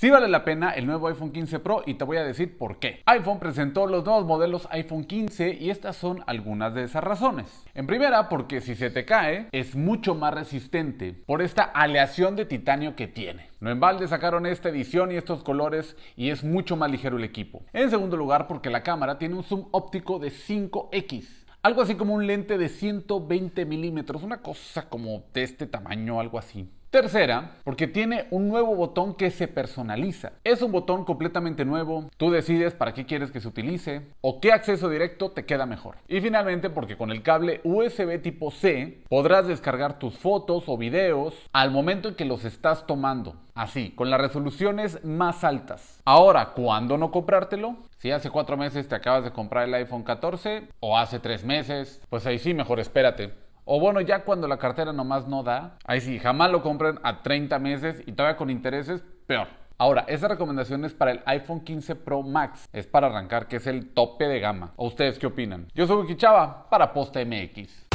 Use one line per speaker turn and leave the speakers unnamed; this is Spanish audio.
Si vale la pena el nuevo iPhone 15 Pro y te voy a decir por qué. iPhone presentó los nuevos modelos iPhone 15 y estas son algunas de esas razones. En primera, porque si se te cae es mucho más resistente por esta aleación de titanio que tiene. No en balde sacaron esta edición y estos colores y es mucho más ligero el equipo. En segundo lugar, porque la cámara tiene un zoom óptico de 5x. Algo así como un lente de 120 milímetros, una cosa como de este tamaño, algo así. Tercera, porque tiene un nuevo botón que se personaliza. Es un botón completamente nuevo, tú decides para qué quieres que se utilice o qué acceso directo te queda mejor. Y finalmente, porque con el cable USB tipo C podrás descargar tus fotos o videos al momento en que los estás tomando. Así, con las resoluciones más altas. Ahora, ¿cuándo no comprártelo? Si hace cuatro meses te acabas de comprar el iPhone 14 o hace tres meses, pues ahí sí, mejor espérate o bueno, ya cuando la cartera nomás no da, ahí sí, jamás lo compren a 30 meses y todavía con intereses, peor. Ahora, esa recomendación es para el iPhone 15 Pro Max. Es para arrancar, que es el tope de gama. ustedes qué opinan? Yo soy Guichaba para Posta MX.